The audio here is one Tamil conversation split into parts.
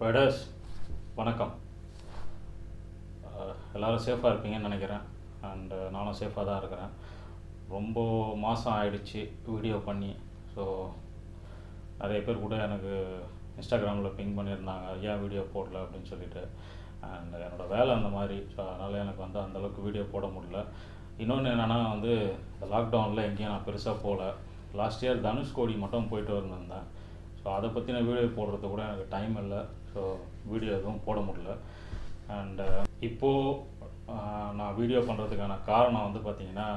பைடர்ஸ் வணக்கம் எல்லோரும் சேஃபாக இருப்பீங்கன்னு நினைக்கிறேன் அண்டு நானும் சேஃபாக தான் இருக்கிறேன் ரொம்ப மாதம் ஆகிடுச்சு வீடியோ பண்ணி ஸோ நிறைய பேர் கூட எனக்கு இன்ஸ்டாகிராமில் பிங் பண்ணியிருந்தாங்க ஏன் வீடியோ போடல அப்படின்னு சொல்லிட்டு அண்ட் என்னோடய வேலை அந்த மாதிரி ஸோ அதனால் எனக்கு வந்து அந்தளவுக்கு வீடியோ போட முடியல இன்னொன்று என்னென்னா வந்து இந்த லாக்டவுனில் எங்கேயும் நான் பெருசாக போகல லாஸ்ட் இயர் தனுஷ்கோடி மட்டும் போயிட்டு வந்திருந்தேன் ஸோ அதை பற்றின வீடியோ போடுறது கூட எனக்கு டைம் இல்லை ஸோ வீடியோ எதுவும் போட முடியல அண்டு இப்போது நான் வீடியோ பண்ணுறதுக்கான காரணம் வந்து பார்த்திங்கன்னா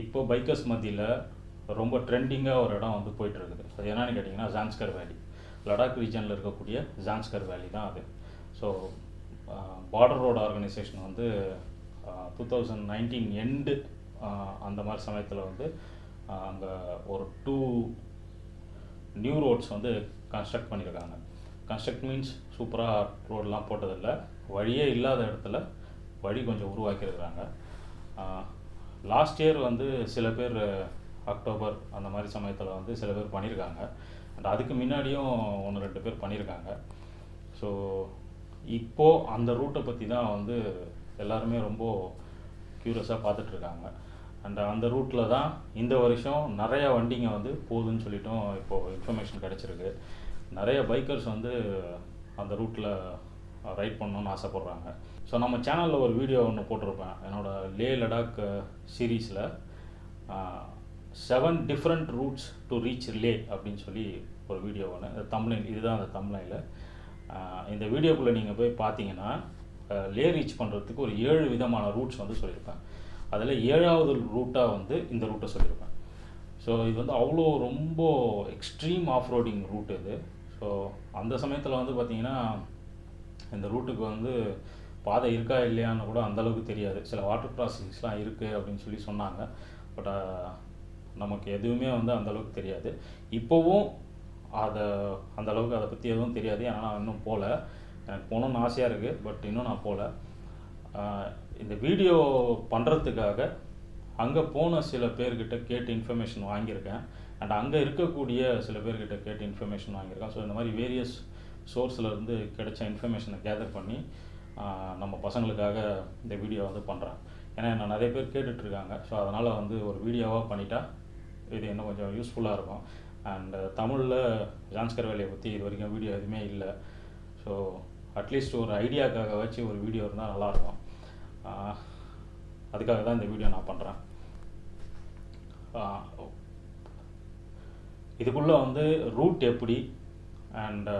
இப்போது பைக்கர்ஸ் மத்தியில் ரொம்ப ட்ரெண்டிங்காக ஒரு இடம் வந்து போயிட்டுருக்குது ஸோ என்னென்னு கேட்டிங்கன்னா ஜான்ஸ்கர் வேலி லடாக் ரீஜனில் இருக்கக்கூடிய ஜான்ஸ்கர் வேலி தான் அது ஸோ பார்டர் ரோடு ஆர்கனைசேஷன் வந்து டூ தௌசண்ட் நைன்டீன் எண்டு அந்த மாதிரி சமயத்தில் வந்து அங்கே ஒரு டூ நியூ ரோட்ஸ் வந்து கன்ஸ்ட்ரக்ட் பண்ணியிருக்காங்க கன்ஸ்ட்ரக்ட் மீன்ஸ் சூப்பராக ரோடெலாம் போட்டதில்ல வழியே இல்லாத இடத்துல வழி கொஞ்சம் உருவாக்கியிருக்கிறாங்க லாஸ்ட் இயர் வந்து சில பேர் அக்டோபர் அந்த மாதிரி சமயத்தில் வந்து சில பேர் பண்ணியிருக்காங்க அண்ட் அதுக்கு முன்னாடியும் ஒன்று ரெண்டு பேர் பண்ணியிருக்காங்க ஸோ இப்போது அந்த ரூட்டை பற்றி தான் வந்து எல்லாருமே ரொம்ப க்யூரியஸாக பார்த்துட்ருக்காங்க அண்ட் அந்த ரூட்டில் தான் இந்த வருஷம் நிறையா வண்டிங்க வந்து போகுதுன்னு சொல்லிட்டும் இப்போது இன்ஃபர்மேஷன் கிடச்சிருக்கு நிறைய பைக்கர்ஸ் வந்து அந்த ரூட்டில் ரைட் பண்ணணும்னு ஆசைப்பட்றாங்க ஸோ நம்ம சேனலில் ஒரு வீடியோ ஒன்று போட்டிருப்பேன் என்னோடய லே லடாக் சீரீஸில் seven different routes to reach Leh அப்படின்னு சொல்லி ஒரு வீடியோ ஒன்று தமிழில் இதுதான் அந்த தமிழில் இந்த வீடியோக்குள்ளே நீங்கள் போய் பார்த்தீங்கன்னா லே ரீச் பண்ணுறதுக்கு ஒரு ஏழு விதமான ரூட்ஸ் வந்து சொல்லியிருப்பேன் அதில் ஏழாவது ரூட்டாக வந்து இந்த ரூட்டை சொல்லியிருப்பேன் ஸோ இது வந்து அவ்வளோ ரொம்ப எக்ஸ்ட்ரீம் ஆஃப் ரோடிங் ரூட் இது ஸோ அந்த சமயத்தில் வந்து பார்த்திங்கன்னா இந்த ரூட்டுக்கு வந்து பாதை இருக்கா இல்லையான்னு கூட அந்தளவுக்கு தெரியாது சில வாட்டர் கிராசிங்ஸ்லாம் இருக்குது அப்படின்னு சொல்லி சொன்னாங்க பட் நமக்கு எதுவுமே வந்து அந்தளவுக்கு தெரியாது இப்போவும் அதை அந்தளவுக்கு அதை பற்றி எதுவும் தெரியாது ஏன்னா நான் இன்னும் போகல எனக்கு போகணுன்னு ஆசையாக இருக்குது பட் இன்னும் நான் போகல இந்த வீடியோ பண்ணுறதுக்காக அங்கே போன சில பேர்கிட்ட கேட்டு இன்ஃபர்மேஷன் வாங்கியிருக்கேன் அண்ட் அங்கே இருக்கக்கூடிய சில பேர்கிட்ட கேட்டு இன்ஃபர்மேஷன் வாங்கியிருக்கோம் ஸோ இந்த மாதிரி வேரியஸ் சோர்ஸில் இருந்து கிடைச்ச இன்ஃபர்மேஷனை கேதர் பண்ணி நம்ம பசங்களுக்காக இந்த வீடியோ வந்து பண்ணுறேன் ஏன்னா நான் நிறைய பேர் கேட்டுட்ருக்காங்க ஸோ அதனால் வந்து ஒரு வீடியோவாக பண்ணிட்டா இது இன்னும் கொஞ்சம் யூஸ்ஃபுல்லாக இருக்கும் அண்ட் தமிழில் ஜான்ஸ்கர் வேலையை பற்றி இது வரைக்கும் வீடியோ எதுவுமே இல்லை ஸோ அட்லீஸ்ட் ஒரு ஐடியாக்காக வச்சு ஒரு வீடியோ இருந்தால் நல்லாயிருக்கும் அதுக்காக தான் இந்த வீடியோ நான் பண்ணுறேன் இதுக்குள்ளே வந்து ரூட் எப்படி அண்ட்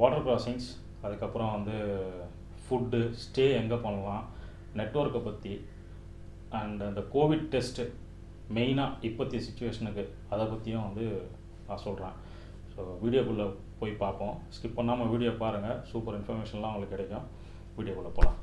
வாட்டர் கிராசிங்ஸ் அதுக்கப்புறம் வந்து ஃபுட்டு ஸ்டே எங்கே பண்ணலாம் நெட்ஒர்க்கை பற்றி அண்ட் அந்த கோவிட் டெஸ்ட்டு மெயினாக இப்போத்திய சுச்சுவேஷனுக்கு அதை பற்றியும் வந்து நான் சொல்கிறேன் ஸோ வீடியோக்குள்ளே போய் பார்ப்போம் ஸ்கிப் பண்ணாமல் வீடியோ பாருங்கள் சூப்பர் இன்ஃபர்மேஷன்லாம் உங்களுக்கு கிடைக்கும் வீடியோக்குள்ளே போகலாம்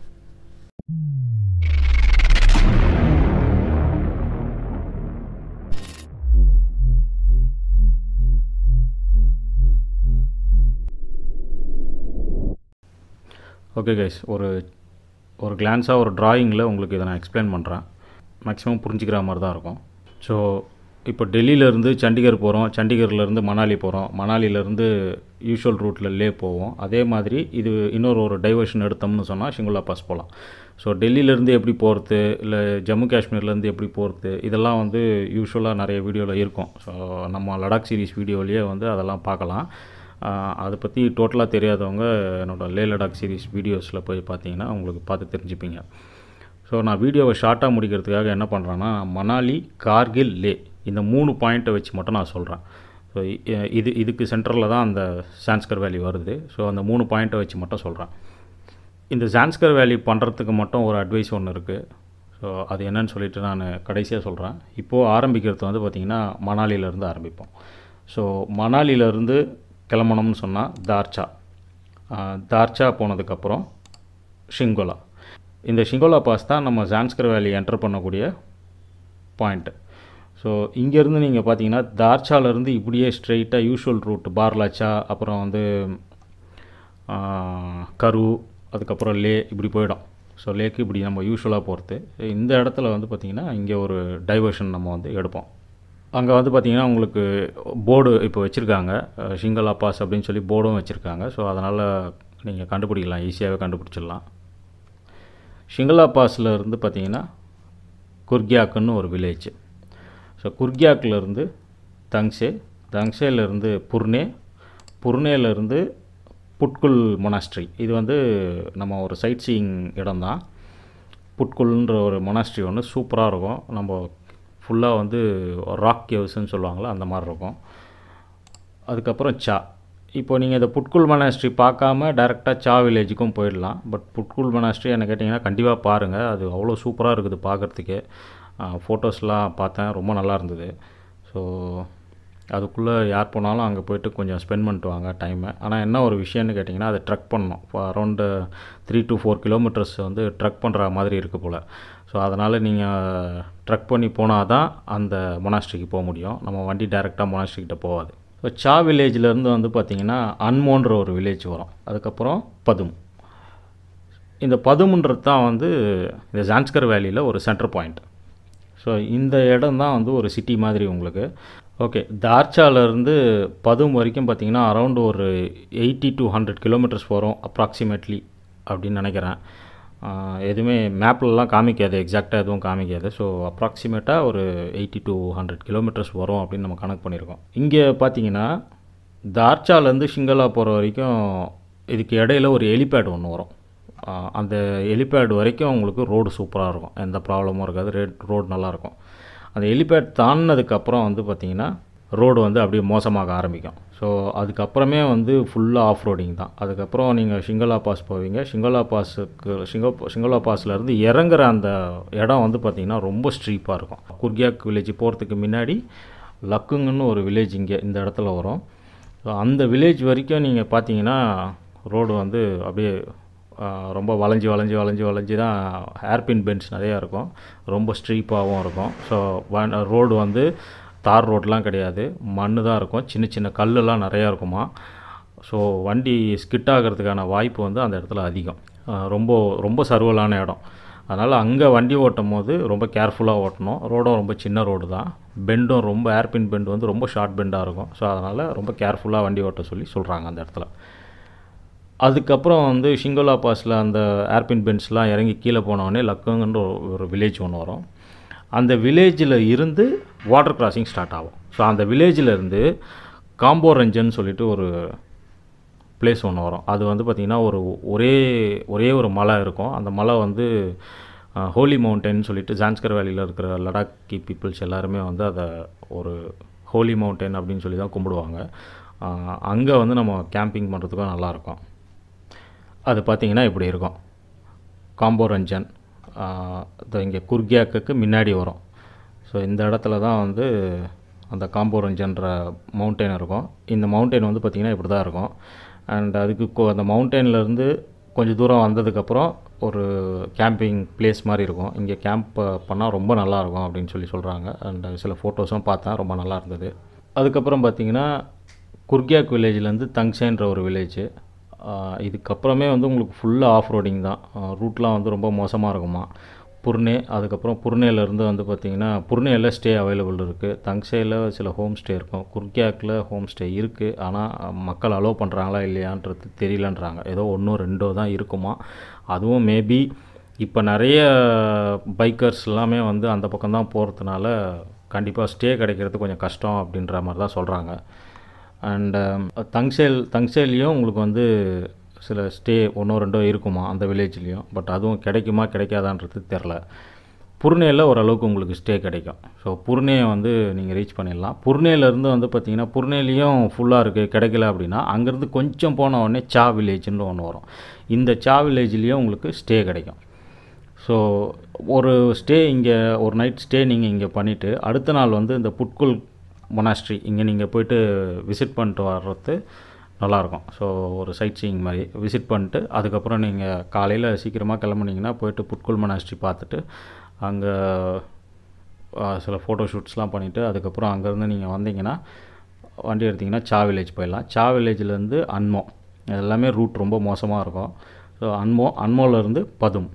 ஓகே கைஸ் ஒரு ஒரு கிளான்ஸாக ஒரு ட்ராயிங்கில் உங்களுக்கு இதை நான் எக்ஸ்பிளைன் பண்ணுறேன் மேக்ஸிமம் புரிஞ்சுக்கிற மாதிரி தான் இருக்கும் ஸோ இப்போ டெல்லியிலேருந்து சண்டிகர் போகிறோம் சண்டிகர்லேருந்து மணாலி போகிறோம் மணாலியிலேருந்து யூஷுவல் ரூட்டில் லே போவோம் அதே மாதிரி இது இன்னொரு ஒரு டைவர்ஷன் எடுத்தோம்னு சொன்னால் ஷிங்குலா பாஸ் போகலாம் ஸோ டெல்லியிலேருந்து எப்படி போகிறது இல்லை ஜம்மு காஷ்மீர்லேருந்து எப்படி போகிறது இதெல்லாம் வந்து யூஷுவலாக நிறைய வீடியோவில் இருக்கும் ஸோ நம்ம லடாக் சீரீஸ் வீடியோலேயே வந்து அதெல்லாம் பார்க்கலாம் அதை பற்றி டோட்டலாக தெரியாதவங்க என்னோடய லே லடாக் சீரீஸ் வீடியோஸில் போய் பார்த்தீங்கன்னா உங்களுக்கு பார்த்து தெரிஞ்சுப்பீங்க ஸோ நான் வீடியோவை ஷார்ட்டாக முடிக்கிறதுக்காக என்ன பண்ணுறேன்னா மணாலி கார்கில் லே இந்த மூணு பாயிண்ட்டை வச்சு மட்டும் நான் சொல்கிறேன் ஸோ இது இதுக்கு சென்டரில் தான் அந்த சான்ஸ்கர் வேலி வருது ஸோ அந்த மூணு பாயிண்ட்டை வச்சு மட்டும் சொல்கிறேன் இந்த சான்ஸ்கர் வேலி பண்ணுறதுக்கு மட்டும் ஒரு அட்வைஸ் ஒன்று இருக்குது ஸோ அது என்னன்னு சொல்லிட்டு நான் கடைசியாக சொல்கிறேன் இப்போது ஆரம்பிக்கிறது வந்து பார்த்திங்கன்னா மணாலியிலேருந்து ஆரம்பிப்போம் ஸோ மணாலியிலேருந்து கிளம்பணும்னு சொன்னால் தார்ச்சா தார்ச்சா போனதுக்கப்புறம் ஷிங்கோலா இந்த ஷிங்கோலா பாஸ் தான் நம்ம ஜான்ஸ்கர் வேலி என்டர் பண்ணக்கூடிய பாயிண்ட்டு ஸோ இங்கேருந்து நீங்கள் பார்த்தீங்கன்னா தார்ச்சாலேருந்து இப்படியே ஸ்ட்ரெயிட்டாக யூஷுவல் ரூட் பார்லாச்சா அப்புறம் வந்து கரு அதுக்கப்புறம் லே இப்படி போயிடும் ஸோ லேக்கு இப்படி நம்ம யூஷுவலாக போகிறது இந்த இடத்துல வந்து பார்த்திங்கன்னா இங்கே ஒரு டைவர்ஷன் நம்ம வந்து எடுப்போம் அங்கே வந்து பார்த்திங்கன்னா உங்களுக்கு போர்டு இப்போ வச்சுருக்காங்க சிங்கல் அப்பாஸ் அப்படின்னு சொல்லி போர்டும் வச்சுருக்காங்க ஸோ அதனால் நீங்கள் கண்டுபிடிக்கலாம் ஈஸியாகவே கண்டுபிடிச்சிடலாம் சிங்களா பாஸில் இருந்து பார்த்தீங்கன்னா குர்கியாக்குன்னு ஒரு வில்லேஜ் ஸோ குர்கியாக்கிலேருந்து தங்ஸே தங்ஸேலேருந்து புர்னே புர்னேலேருந்து புட்குல் மொனாஸ்ட்ரி இது வந்து நம்ம ஒரு சைட் சீயிங் இடம் தான் புட்குல்ன்ற ஒரு மொனாஸ்ட்ரி ஒன்று சூப்பராக இருக்கும் நம்ம ஃபுல்லாக வந்து ராக் கேவ்ஸ்ன்னு சொல்லுவாங்களோ அந்த மாதிரி இருக்கும் அதுக்கப்புறம் சா இப்போ நீங்கள் இந்த புட்குல் மனாஸ்ட்ரி பார்க்காம டேரெக்டாக சா வில்லேஜுக்கும் போயிடலாம் பட் புட்குல் மனாஸ்ட்ரி என்ன கேட்டிங்கன்னா கண்டிப்பாக பாருங்கள் அது அவ்வளோ சூப்பராக இருக்குது பார்க்குறதுக்கு ஃபோட்டோஸ்லாம் பார்த்தேன் ரொம்ப நல்லா இருந்தது ஸோ அதுக்குள்ளே யார் போனாலும் அங்கே போயிட்டு கொஞ்சம் ஸ்பெண்ட் பண்ணிட்டு வாங்க டைமை ஆனால் என்ன ஒரு விஷயம்னு கேட்டிங்கன்னா அதை ட்ரக் பண்ணணும் இப்போ around three to four kilometers வந்து ட்ரக் பண்ணுற மாதிரி இருக்குது போல் ஸோ அதனால் நீங்கள் ட்ரக் பண்ணி போனால் தான் அந்த மொனாஸ்ட்ரிக்கு போக முடியும் நம்ம வண்டி டைரெக்டாக மொனாஸ்ட்ரிக்கிட்ட போகாது இப்போ சா வில்லேஜ்லேருந்து வந்து பார்த்திங்கன்னா அன்மோன்ற ஒரு வில்லேஜ் வரும் அதுக்கப்புறம் பதும் இந்த பதுமுன்றது தான் வந்து இந்த ஜான்ஸ்கர் வேலியில் ஒரு சென்டர் பாயிண்ட் ஸோ இந்த இடம் தான் வந்து ஒரு சிட்டி மாதிரி உங்களுக்கு ஓகே தார்ச்சாலேருந்து பதும் வரைக்கும் பார்த்திங்கன்னா அரௌண்ட் ஒரு எயிட்டி டு ஹண்ட்ரட் கிலோமீட்டர்ஸ் வரும் அப்ராக்சிமேட்லி அப்படின்னு நினைக்கிறேன் எதுவுமே மேப்லலாம் காமிக்காது எக்ஸாக்டாக எதுவும் காமிக்காது ஸோ அப்ராக்சிமேட்டாக ஒரு எயிட்டி டூ ஹண்ட்ரட் கிலோமீட்டர்ஸ் வரும் அப்படின்னு நம்ம கணக்கு பண்ணியிருக்கோம் இங்கே பார்த்தீங்கன்னா தார்ச்சாலேருந்து ஷிங்கலா போகிற வரைக்கும் இதுக்கு இடையில ஒரு ஹெலிபேட் ஒன்று வரும் அந்த ஹெலிபேட் வரைக்கும் உங்களுக்கு ரோடு சூப்பராக இருக்கும் எந்த ப்ராப்ளமும் இருக்காது ரேட் ரோடு நல்லாயிருக்கும் அந்த ஹெலிபேட் தாண்டினதுக்கப்புறம் வந்து பார்த்திங்கன்னா ரோடு வந்து அப்படியே மோசமாக ஆரம்பிக்கும் ஸோ அதுக்கப்புறமே வந்து ஃபுல்லாக ஆஃப் ரோடிங் தான் அதுக்கப்புறம் நீங்கள் ஷிங்கலா பாஸ் போவீங்க ஷிங்கலா பாஸுக்கு ஷிங்கோ ஷிங்கலா பாஸ்லேருந்து இறங்குற அந்த இடம் வந்து பார்த்திங்கன்னா ரொம்ப ஸ்ட்ரீப்பாக இருக்கும் குர்கியாக் வில்லேஜ் போகிறதுக்கு முன்னாடி லக்குங்கன்னு ஒரு வில்லேஜ் இங்கே இந்த இடத்துல வரும் ஸோ அந்த வில்லேஜ் வரைக்கும் நீங்கள் பார்த்தீங்கன்னா ரோடு வந்து அப்படியே ரொம்ப வளைஞ்சி வளைஞ்சி வளைஞ்சி வளைஞ்சி தான் ஹேர்பின் பென்ஸ் நிறையா இருக்கும் ரொம்ப ஸ்ட்ரீப்பாகவும் இருக்கும் ஸோ ரோடு வந்து தார் ரோட்லாம் கிடையாது மண் தான் இருக்கும் சின்ன சின்ன கல்லுலாம் நிறையா இருக்குமா ஸோ வண்டி ஸ்கிட் ஆகிறதுக்கான வாய்ப்பு வந்து அந்த இடத்துல அதிகம் ரொம்ப ரொம்ப சர்வலான இடம் அதனால் அங்கே வண்டி ஓட்டும் போது ரொம்ப கேர்ஃபுல்லாக ஓட்டணும் ரோடும் ரொம்ப சின்ன ரோடு தான் பெண்டும் ரொம்ப ஏர்பின் பெண்டு வந்து ரொம்ப ஷார்ட் பெண்டாக இருக்கும் ஸோ அதனால் ரொம்ப கேர்ஃபுல்லாக வண்டி ஓட்ட சொல்லி சொல்கிறாங்க அந்த இடத்துல அதுக்கப்புறம் வந்து ஷிங்கோலா பாஸில் அந்த ஏர்பின் பெண்ட்ஸ்லாம் இறங்கி கீழே போனோடனே லக்குங்கன்ற ஒரு வில்லேஜ் ஒன்று வரும் அந்த வில்லேஜில் இருந்து வாட்டர் கிராசிங் ஸ்டார்ட் ஆகும் ஸோ அந்த வில்லேஜில் இருந்து காம்போ ரஞ்சன் சொல்லிட்டு ஒரு பிளேஸ் ஒன்று வரும் அது வந்து பார்த்திங்கன்னா ஒரு ஒரே ஒரே ஒரு மலை இருக்கும் அந்த மலை வந்து ஹோலி மவுண்டன் சொல்லிட்டு ஜான்ஸ்கர் வேலியில் இருக்கிற லடாக்கி பீப்புள்ஸ் எல்லாருமே வந்து அதை ஒரு ஹோலி மவுண்டன் அப்படின்னு சொல்லி தான் கும்பிடுவாங்க அங்கே வந்து நம்ம கேம்பிங் பண்ணுறதுக்கும் நல்லாயிருக்கும் அது பார்த்திங்கன்னா இப்படி இருக்கும் காம்போ ரஞ்சன் அது இங்கே குர்கியாக்குக்கு முன்னாடி வரும் ஸோ இந்த இடத்துல தான் வந்து அந்த காம்போரஞ்சன்ற மவுண்டெயின் இருக்கும் இந்த மவுண்டெயின் வந்து பார்த்திங்கன்னா இப்படி தான் இருக்கும் அண்ட் அதுக்கு கோ அந்த மவுண்டெயின்லேருந்து கொஞ்சம் தூரம் வந்ததுக்கப்புறம் ஒரு கேம்பிங் பிளேஸ் மாதிரி இருக்கும் இங்கே கேம்ப் பண்ணால் ரொம்ப நல்லாயிருக்கும் அப்படின்னு சொல்லி சொல்கிறாங்க அண்ட் சில ஃபோட்டோஸும் பார்த்தேன் ரொம்ப நல்லா இருந்தது அதுக்கப்புறம் பார்த்திங்கன்னா குர்கியாக் வில்லேஜ்லேருந்து தங்ஸேன்ற ஒரு வில்லேஜ் இதுக்கப்புறமே வந்து உங்களுக்கு ஃபுல்லாக ஆஃப் ரோடிங் தான் ரூட்லாம் வந்து ரொம்ப மோசமாக இருக்குமா புர்னே அதுக்கப்புறம் புர்னேலேருந்து வந்து பார்த்திங்கன்னா புர்னேயில் ஸ்டே அவைலபிள் இருக்குது தங்சையில் சில ஹோம் ஸ்டே இருக்கும் குர்கியாக்கில் ஹோம் ஸ்டே இருக்குது ஆனால் மக்கள் அலோவ் பண்ணுறாங்களா இல்லையான்றது தெரியலன்றாங்க ஏதோ ஒன்றோ ரெண்டோ தான் இருக்குமா அதுவும் மேபி இப்போ நிறைய பைக்கர்ஸ் எல்லாமே வந்து அந்த பக்கம் தான் போகிறதுனால கண்டிப்பாக ஸ்டே கிடைக்கிறது கொஞ்சம் கஷ்டம் அப்படின்ற மாதிரி தான் சொல்கிறாங்க அண்டு தங்ஷேல் தங்ஷேல்லையும் உங்களுக்கு வந்து சில ஸ்டே ஒன்றோ ரெண்டோ இருக்குமா அந்த வில்லேஜ்லேயும் பட் அதுவும் கிடைக்குமா கிடைக்காதான்றது தெரில புருனேயில் ஓரளவுக்கு உங்களுக்கு ஸ்டே கிடைக்கும் ஸோ புருனேயை வந்து நீங்கள் ரீச் பண்ணிடலாம் புருனேலேருந்து வந்து பார்த்தீங்கன்னா புருனேலையும் ஃபுல்லாக இருக்குது கிடைக்கல அப்படின்னா அங்கேருந்து கொஞ்சம் போன உடனே சா வில்லேஜ்னு ஒன்று வரும் இந்த சா வில்லேஜ்லேயும் உங்களுக்கு ஸ்டே கிடைக்கும் ஸோ ஒரு ஸ்டே இங்கே ஒரு நைட் ஸ்டே நீங்கள் இங்கே பண்ணிவிட்டு அடுத்த நாள் வந்து இந்த புட்குல் மொனாஸ்ட்ரி இங்கே நீங்கள் போயிட்டு விசிட் பண்ணிட்டு வர்றது நல்லாயிருக்கும் ஸோ ஒரு சைட் சீயிங் மாதிரி விசிட் பண்ணிட்டு அதுக்கப்புறம் நீங்கள் காலையில் சீக்கிரமாக கிளம்புனீங்கன்னா போயிட்டு புட்குல் மொனாஸ்ட்ரி பார்த்துட்டு அங்கே சில ஃபோட்டோ ஷூட்ஸ்லாம் பண்ணிவிட்டு அதுக்கப்புறம் அங்கேருந்து நீங்கள் வந்தீங்கன்னா வண்டி எடுத்திங்கன்னா சா வில்லேஜ் போயிடலாம் சா வில்லேஜ்லேருந்து அன்மோ எல்லாமே ரூட் ரொம்ப மோசமாக இருக்கும் ஸோ அன்மோ அன்மோலேருந்து பதும்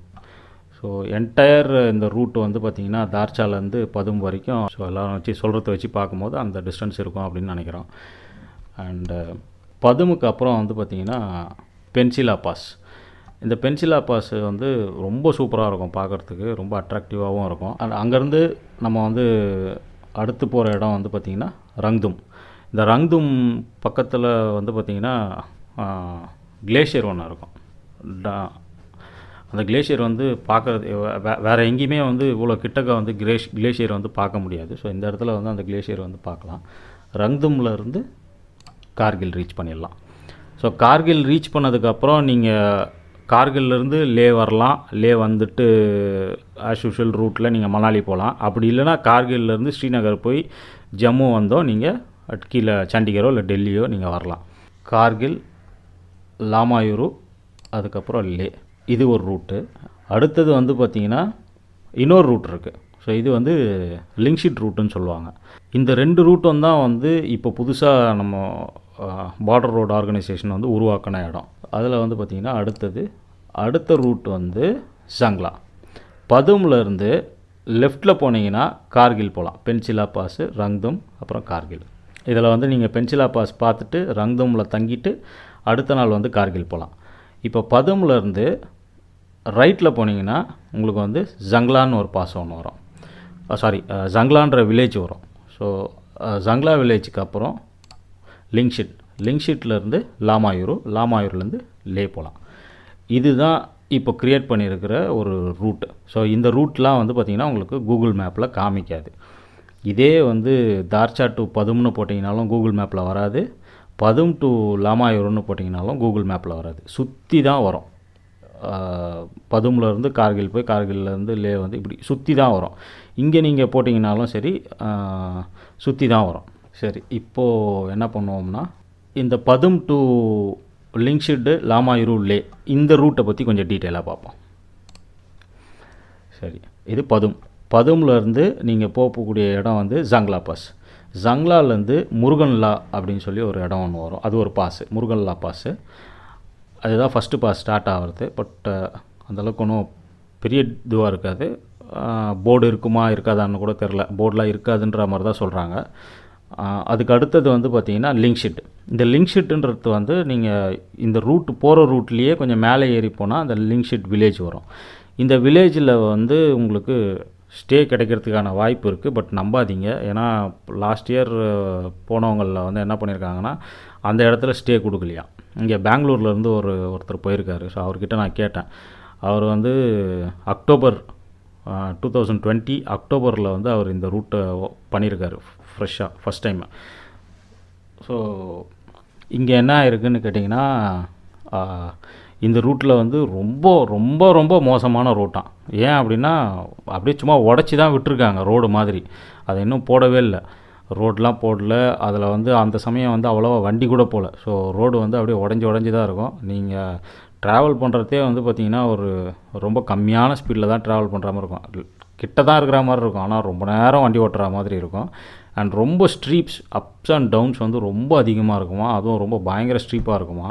ஸோ என்டையர் இந்த ரூட் வந்து பார்த்திங்கன்னா தார்ச்சாலேருந்து பதும் வரைக்கும் ஸோ எல்லோரும் வச்சு சொல்கிறத வச்சு பார்க்கும்போது அந்த டிஸ்டன்ஸ் இருக்கும் அப்படின்னு நினைக்கிறோம் அண்டு பதுமுக்கு அப்புறம் வந்து பார்த்திங்கன்னா பென்சிலா பாஸ் இந்த பென்சிலா பாஸ் வந்து ரொம்ப சூப்பராக இருக்கும் பார்க்குறதுக்கு ரொம்ப அட்ராக்டிவாகவும் இருக்கும் அண்ட் அங்கேருந்து நம்ம வந்து அடுத்து போகிற இடம் வந்து பார்த்திங்கன்னா ரங்தும் இந்த ரங்தும் பக்கத்தில் வந்து பார்த்திங்கன்னா கிளேஷியர் ஒன்று இருக்கும் அந்த கிளேஷியர் வந்து பார்க்குறது வேறு எங்கேயுமே வந்து இவ்வளோ கிட்டக்க வந்து கிளேஷ் கிளேஷியர் வந்து பார்க்க முடியாது ஸோ இந்த இடத்துல வந்து அந்த கிளேஷியர் வந்து பார்க்கலாம் இருந்து கார்கில் ரீச் பண்ணிடலாம் ஸோ கார்கில் ரீச் பண்ணதுக்கப்புறம் நீங்கள் கார்கில்லேருந்து லே வரலாம் லே வந்துட்டு ஆஸ் யூஷுவல் ரூட்டில் நீங்கள் மணாலி போகலாம் அப்படி இல்லைனா கார்கில்லேருந்து ஸ்ரீநகர் போய் ஜம்மு வந்தோம் நீங்கள் கீழே சண்டிகரோ இல்லை டெல்லியோ நீங்கள் வரலாம் கார்கில் லாமாயூரு அதுக்கப்புறம் லே இது ஒரு ரூட்டு அடுத்தது வந்து பார்த்திங்கன்னா இன்னொரு ரூட் இருக்குது ஸோ இது வந்து லிங்க்ஷீட் ரூட்டுன்னு சொல்லுவாங்க இந்த ரெண்டு ரூட்டும் தான் வந்து இப்போ புதுசாக நம்ம பார்டர் ரோடு ஆர்கனைசேஷன் வந்து உருவாக்கின இடம் அதில் வந்து பார்த்திங்கன்னா அடுத்தது அடுத்த ரூட் வந்து சங்லா பதும்லேருந்து லெஃப்ட்டில் போனீங்கன்னா கார்கில் போகலாம் பென்சிலா பாஸு ரங்தும் அப்புறம் கார்கில் இதில் வந்து நீங்கள் பென்சிலா பாஸ் பார்த்துட்டு ரங்துமில் தங்கிட்டு அடுத்த நாள் வந்து கார்கில் போகலாம் இப்போ பதும்லேருந்து ரைட்டில் போனீங்கன்னா உங்களுக்கு வந்து ஜங்லான்னு ஒரு பாசம் ஒன்று வரும் சாரி ஜங்லான்ற வில்லேஜ் வரும் ஸோ ஜங்லா வில்லேஜுக்கு அப்புறம் லிங்க்ஷீட் லிங்க்ஷீட்லேருந்து லாமாயூர் லாமாயூர்லேருந்து லே போகலாம் இதுதான் இப்போ க்ரியேட் பண்ணியிருக்கிற ஒரு ரூட் ஸோ இந்த ரூட்லாம் வந்து பார்த்திங்கன்னா உங்களுக்கு கூகுள் மேப்பில் காமிக்காது இதே வந்து தார்ச்சா டு பதும்னு போட்டிங்கனாலும் கூகுள் மேப்பில் வராது பதும் டு லாமாயூர்னு போட்டிங்கனாலும் கூகுள் மேப்பில் வராது சுற்றி தான் வரும் பதும்லேருந்து கார்கில் போய் கார்கில்லேருந்து லே வந்து இப்படி சுற்றி தான் வரும் இங்கே நீங்கள் போட்டிங்கனாலும் சரி சுற்றி தான் வரும் சரி இப்போது என்ன பண்ணுவோம்னா இந்த பதும் டு லிங்க்ஷிட்டு லாமாயுரு லே இந்த ரூட்டை பற்றி கொஞ்சம் டீட்டெயிலாக பார்ப்போம் சரி இது பதும் பதும்லேருந்து நீங்கள் போகக்கூடிய இடம் வந்து ஜங்லா பாஸ் ஜங்லாலேருந்து முருகன்லா அப்படின்னு சொல்லி ஒரு இடம் ஒன்று வரும் அது ஒரு பாஸு முருகன்லா பாஸு அதுதான் ஃபஸ்ட்டு பா ஸ்டார்ட் ஆகிறது பட் அந்தளவுக்கு ஒன்றும் பெரிய இதுவாக இருக்காது போர்டு இருக்குமா இருக்காதான்னு கூட தெரில போர்டெலாம் இருக்காதுன்ற மாதிரி தான் சொல்கிறாங்க அதுக்கு அடுத்தது வந்து பார்த்திங்கன்னா லிங்க் ஷீட் இந்த லிங்க் ஷீட்டுன்றது வந்து நீங்கள் இந்த ரூட் போகிற ரூட்லேயே கொஞ்சம் மேலே ஏறி போனால் அந்த லிங்க் ஷீட் வில்லேஜ் வரும் இந்த வில்லேஜில் வந்து உங்களுக்கு ஸ்டே கிடைக்கிறதுக்கான வாய்ப்பு இருக்குது பட் நம்பாதீங்க ஏன்னா லாஸ்ட் இயர் போனவங்களில் வந்து என்ன பண்ணியிருக்காங்கன்னா அந்த இடத்துல ஸ்டே கொடுக்கலையா இங்கே பெங்களூர்லேருந்து ஒரு ஒருத்தர் போயிருக்காரு ஸோ அவர்கிட்ட நான் கேட்டேன் அவர் வந்து அக்டோபர் டூ தௌசண்ட் டுவெண்ட்டி அக்டோபரில் வந்து அவர் இந்த ரூட்டை பண்ணியிருக்காரு ஃப்ரெஷ்ஷாக ஃபஸ்ட் டைம் ஸோ இங்கே என்ன இருக்குதுன்னு கேட்டிங்கன்னா இந்த ரூட்டில் வந்து ரொம்ப ரொம்ப ரொம்ப மோசமான ரூட்டான் ஏன் அப்படின்னா அப்படியே சும்மா உடச்சி தான் விட்டுருக்காங்க ரோடு மாதிரி அதை இன்னும் போடவே இல்லை ரோடெலாம் போடல அதில் வந்து அந்த சமயம் வந்து அவ்வளோவா வண்டி கூட போகல ஸோ ரோடு வந்து அப்படியே உடஞ்சி உடஞ்சி தான் இருக்கும் நீங்கள் ட்ராவல் பண்ணுறதே வந்து பார்த்திங்கன்னா ஒரு ரொம்ப கம்மியான ஸ்பீடில் தான் ட்ராவல் பண்ணுற மாதிரி இருக்கும் கிட்ட தான் இருக்கிற மாதிரி இருக்கும் ஆனால் ரொம்ப நேரம் வண்டி ஓட்டுற மாதிரி இருக்கும் அண்ட் ரொம்ப ஸ்ட்ரீப்ஸ் அப்ஸ் அண்ட் டவுன்ஸ் வந்து ரொம்ப அதிகமாக இருக்குமா அதுவும் ரொம்ப பயங்கர ஸ்ட்ரீப்பாக இருக்குமா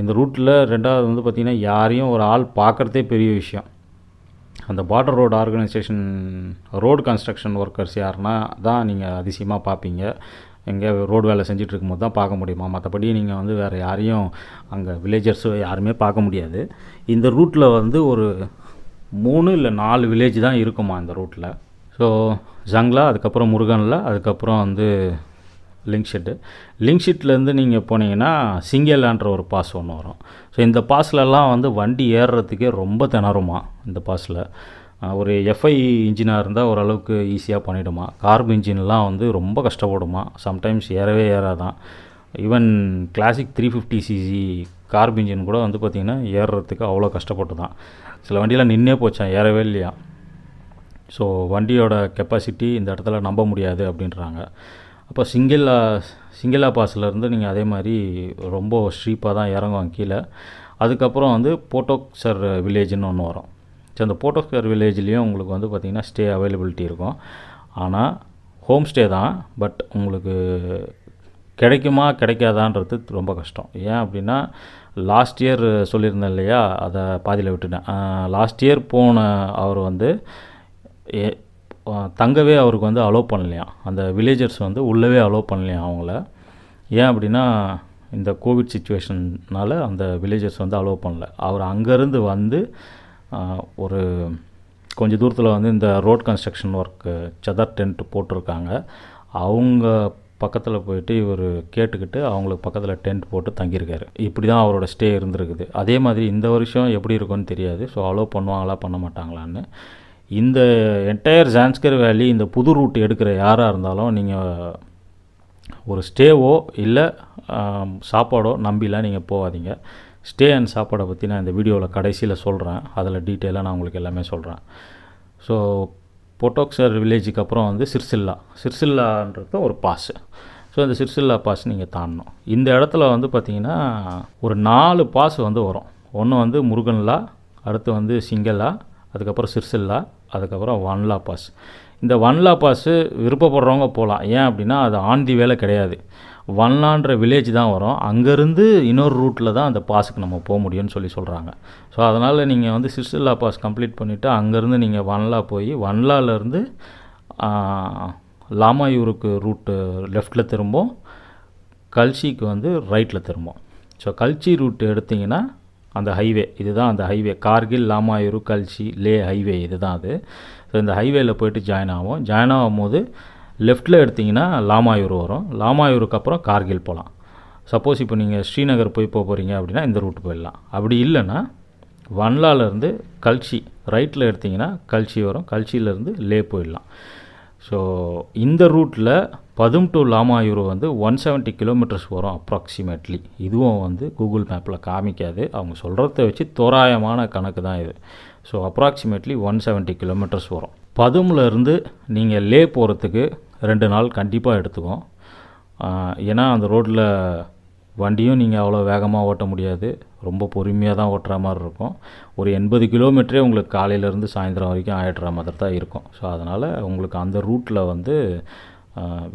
இந்த ரூட்டில் ரெண்டாவது வந்து பார்த்திங்கன்னா யாரையும் ஒரு ஆள் பார்க்குறதே பெரிய விஷயம் அந்த border road organization road construction workers யாருன்னா தான் நீங்கள் அதிசயமாக பார்ப்பீங்க எங்கே ரோடு வேலை செஞ்சுட்டு போது தான் பார்க்க முடியுமா மற்றபடி நீங்கள் வந்து வேறு யாரையும் அங்கே வில்லேஜர்ஸு யாருமே பார்க்க முடியாது இந்த ரூட்டில் வந்து ஒரு மூணு இல்லை நாலு வில்லேஜ் தான் இருக்குமா இந்த ரூட்டில் ஸோ ஜங்லா அதுக்கப்புறம் முருகனில் அதுக்கப்புறம் வந்து லிங்க் ஷீட்டு லிங்க் ஷீட்லேருந்து நீங்கள் போனீங்கன்னா சிங்கேலான்ற ஒரு பாஸ் ஒன்று வரும் ஸோ இந்த பாஸ்லலாம் வந்து வண்டி ஏறுறதுக்கே ரொம்ப திணறுமா இந்த பாஸில் ஒரு எஃப்ஐ இன்ஜினாக இருந்தால் ஓரளவுக்கு ஈஸியாக பண்ணிவிடுமா கார்ப் இன்ஜின்லாம் வந்து ரொம்ப கஷ்டப்படுமா சம்டைம்ஸ் ஏறவே ஏறாதான் even classic three fifty CC carb engine கூட வந்து பார்த்திங்கன்னா ஏறுறதுக்கு அவ்வளோ கஷ்டப்பட்டு தான் சில வண்டியெலாம் நின்னே போச்சான் ஏறவே இல்லையா ஸோ வண்டியோட கெப்பாசிட்டி இந்த இடத்துல நம்ப முடியாது அப்படின்றாங்க அப்போ சிங்கிள் சிங்கிளா பாஸ்லேருந்து நீங்கள் அதே மாதிரி ரொம்ப ஸ்ட்ரீப்பாக தான் இறங்குவோம் கீழே அதுக்கப்புறம் வந்து போட்டோக்சர் வில்லேஜ்னு ஒன்று வரும் ஸோ அந்த போட்டோக்சர் வில்லேஜ்லேயும் உங்களுக்கு வந்து பார்த்திங்கன்னா ஸ்டே அவைலபிலிட்டி இருக்கும் ஆனால் ஹோம் ஸ்டே தான் பட் உங்களுக்கு கிடைக்குமா கிடைக்காதான்றது ரொம்ப கஷ்டம் ஏன் அப்படின்னா லாஸ்ட் இயர் சொல்லியிருந்தேன் இல்லையா அதை பாதியில் விட்டுட்டேன் லாஸ்ட் இயர் போன அவர் வந்து தங்கவே அவருக்கு வந்து அலோவ் பண்ணலையாம் அந்த வில்லேஜர்ஸ் வந்து உள்ளவே அலோவ் பண்ணலையாம் அவங்கள ஏன் அப்படின்னா இந்த கோவிட் சுச்சுவேஷன்னால் அந்த வில்லேஜர்ஸ் வந்து அலோவ் பண்ணல அவர் அங்கேருந்து வந்து ஒரு கொஞ்சம் தூரத்தில் வந்து இந்த ரோட் கன்ஸ்ட்ரக்ஷன் ஒர்க்கு சதர் டென்ட் போட்டிருக்காங்க அவங்க பக்கத்தில் போயிட்டு இவர் கேட்டுக்கிட்டு அவங்களுக்கு பக்கத்தில் டென்ட் போட்டு தங்கியிருக்காரு இப்படி தான் அவரோட ஸ்டே இருந்திருக்குது அதே மாதிரி இந்த வருஷம் எப்படி இருக்குன்னு தெரியாது ஸோ அலோவ் பண்ணுவாங்களா பண்ண மாட்டாங்களான்னு இந்த என்டையர் ஜான்ஸ்கர் வேலி இந்த புது ரூட் எடுக்கிற யாராக இருந்தாலும் நீங்கள் ஒரு ஸ்டேவோ இல்லை சாப்பாடோ நம்பிலாம் நீங்கள் போகாதீங்க ஸ்டே அண்ட் சாப்பாடை பற்றி நான் இந்த வீடியோவில் கடைசியில் சொல்கிறேன் அதில் டீட்டெயிலாக நான் உங்களுக்கு எல்லாமே சொல்கிறேன் ஸோ பொட்டோக்சர் வில்லேஜுக்கு அப்புறம் வந்து சிர்சில்லா சிர்சில்லான்றது ஒரு பாஸ் ஸோ இந்த சிர்சில்லா பாஸ் நீங்கள் தாண்டணும் இந்த இடத்துல வந்து பார்த்திங்கன்னா ஒரு நாலு பாஸ் வந்து வரும் ஒன்று வந்து முருகன்லா அடுத்து வந்து சிங்கல்லா அதுக்கப்புறம் சிர்சில்லா அதுக்கப்புறம் வன்லா பாஸ் இந்த வன்லா பாஸு விருப்பப்படுறவங்க போகலாம் ஏன் அப்படின்னா அது ஆந்தி வேலை கிடையாது வன்லான்ற வில்லேஜ் தான் வரும் அங்கேருந்து இன்னொரு ரூட்டில் தான் அந்த பாஸுக்கு நம்ம போக முடியும்னு சொல்லி சொல்கிறாங்க ஸோ அதனால் நீங்கள் வந்து சிர்சில்லா பாஸ் கம்ப்ளீட் பண்ணிவிட்டு அங்கேருந்து நீங்கள் வன்லா போய் வன்லாலேருந்து லாமாயூருக்கு ரூட்டு லெஃப்டில் திரும்பும் கல்சிக்கு வந்து ரைட்டில் திரும்பும் ஸோ கல்ச்சி ரூட் எடுத்திங்கன்னா அந்த ஹைவே இதுதான் அந்த ஹைவே கார்கில் லாமாயூரு கல்சி லே ஹைவே இதுதான் அது ஸோ இந்த ஹைவேயில் போயிட்டு ஜாயின் ஆகும் ஜாயின் ஆகும் போது லெஃப்ட்டில் எடுத்திங்கன்னா லாமாயூர் வரும் லாமாயூருக்கு அப்புறம் கார்கில் போகலாம் சப்போஸ் இப்போ நீங்கள் ஸ்ரீநகர் போய் போக போகிறீங்க அப்படின்னா இந்த ரூட் போயிடலாம் அப்படி இல்லைன்னா வன்லாலேருந்து கல்ச்சி ரைட்டில் எடுத்திங்கன்னா கல்ச்சி வரும் கல்ச்சியிலேருந்து லே போயிடலாம் ஸோ இந்த ரூட்டில் பதும் டு லாமாயூர் வந்து ஒன் செவன்ட்டி கிலோமீட்டர்ஸ் வரும் அப்ராக்சிமேட்லி இதுவும் வந்து கூகுள் மேப்பில் காமிக்காது அவங்க சொல்கிறத வச்சு தோராயமான கணக்கு தான் இது so approximately one seventy kilometers வரும் பதும்லேருந்து நீங்கள் லே போகிறதுக்கு ரெண்டு நாள் கண்டிப்பாக எடுத்துக்கோம் ஏன்னா அந்த ரோட்டில் வண்டியும் நீங்கள் அவ்வளோ வேகமாக ஓட்ட முடியாது ரொம்ப பொறுமையாக தான் ஓட்டுற மாதிரி இருக்கும் ஒரு எண்பது கிலோமீட்டரே உங்களுக்கு காலையிலேருந்து சாயந்தரம் வரைக்கும் ஆயிடுற மாதிரி தான் இருக்கும் ஸோ அதனால் உங்களுக்கு அந்த ரூட்டில் வந்து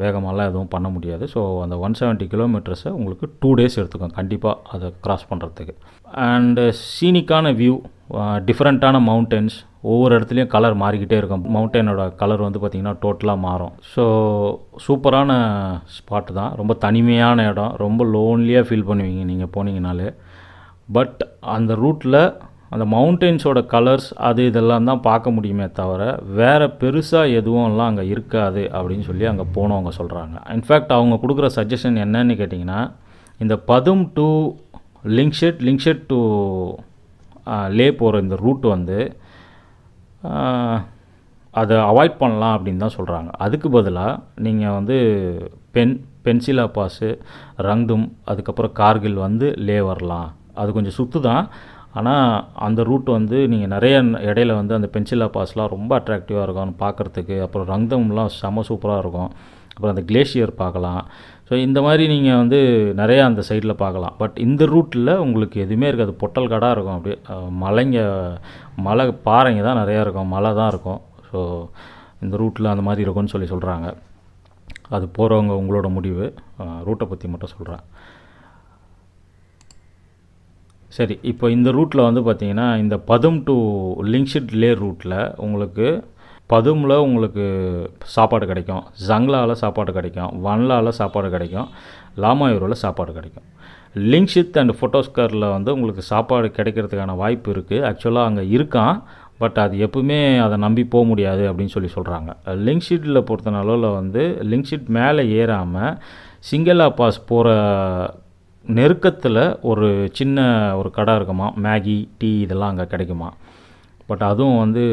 வேகமாலாம் எதுவும் பண்ண முடியாது ஸோ அந்த ஒன் செவன்ட்டி கிலோமீட்டர்ஸை உங்களுக்கு டூ டேஸ் எடுத்துக்கும் கண்டிப்பாக அதை க்ராஸ் பண்ணுறதுக்கு அண்டு சீனிக்கான வியூ டிஃப்ரெண்ட்டான மவுண்டன்ஸ் ஒவ்வொரு இடத்துலையும் கலர் மாறிக்கிட்டே இருக்கும் மவுண்டனோட கலர் வந்து பார்த்திங்கன்னா டோட்டலாக மாறும் ஸோ சூப்பரான ஸ்பாட்டு தான் ரொம்ப தனிமையான இடம் ரொம்ப லோன்லியாக ஃபீல் பண்ணுவீங்க நீங்கள் போனீங்கனாலே பட் அந்த ரூட்டில் அந்த மவுண்டெயின்ஸோட கலர்ஸ் அது இதெல்லாம் தான் பார்க்க முடியுமே தவிர வேறு பெருசாக எதுவும்லாம் அங்கே இருக்காது அப்படின்னு சொல்லி அங்கே போனவங்க சொல்கிறாங்க இன்ஃபேக்ட் அவங்க கொடுக்குற சஜஷன் என்னன்னு கேட்டிங்கன்னா இந்த பதும் டு லிங்க்ஷெட் லிங்க்ஷெட் டு லே போகிற இந்த ரூட் வந்து அதை அவாய்ட் பண்ணலாம் அப்படின்னு தான் சொல்கிறாங்க அதுக்கு பதிலாக நீங்கள் வந்து பென் பென்சிலா பாஸு ரங்தும் அதுக்கப்புறம் கார்கில் வந்து லே வரலாம் அது கொஞ்சம் சுற்று தான் ஆனால் அந்த ரூட் வந்து நீங்கள் நிறைய இடையில வந்து அந்த பென்சிலா பாஸ்லாம் ரொம்ப அட்ராக்டிவாக இருக்கும் பார்க்குறதுக்கு அப்புறம் ரங்தம்லாம் செம சூப்பராக இருக்கும் அப்புறம் அந்த கிளேஷியர் பார்க்கலாம் ஸோ இந்த மாதிரி நீங்கள் வந்து நிறையா அந்த சைடில் பார்க்கலாம் பட் இந்த ரூட்டில் உங்களுக்கு எதுவுமே இருக்காது பொட்டல் கடாக இருக்கும் அப்படியே மலைங்க மலை பாறைங்க தான் நிறையா இருக்கும் மலை தான் இருக்கும் ஸோ இந்த ரூட்டில் அந்த மாதிரி இருக்கும்னு சொல்லி சொல்கிறாங்க அது போகிறவங்க உங்களோட முடிவு ரூட்டை பற்றி மட்டும் சொல்கிறேன் சரி இப்போ இந்த ரூட்டில் வந்து பார்த்தீங்கன்னா இந்த பதும் டு லிங்க்ஷிட் லே ரூட்டில் உங்களுக்கு பதுமில் உங்களுக்கு சாப்பாடு கிடைக்கும் ஜங்லாவில் சாப்பாடு கிடைக்கும் வன்லாவில் சாப்பாடு கிடைக்கும் லாமாயூரில் சாப்பாடு கிடைக்கும் லிங்ஷித் அண்ட் ஃபோட்டோஸ்கரில் வந்து உங்களுக்கு சாப்பாடு கிடைக்கிறதுக்கான வாய்ப்பு இருக்குது ஆக்சுவலாக அங்கே இருக்கான் பட் அது எப்பவுமே அதை நம்பி போக முடியாது அப்படின்னு சொல்லி சொல்கிறாங்க லிங்க்ஷீட்டில் பொறுத்த அளவில் வந்து லிங்க்ஷீட் மேலே ஏறாமல் சிங்கலா பாஸ் போகிற நெருக்கத்தில் ஒரு சின்ன ஒரு கடை இருக்குமா மேகி டீ இதெல்லாம் அங்கே கிடைக்குமா பட் அதுவும் வந்து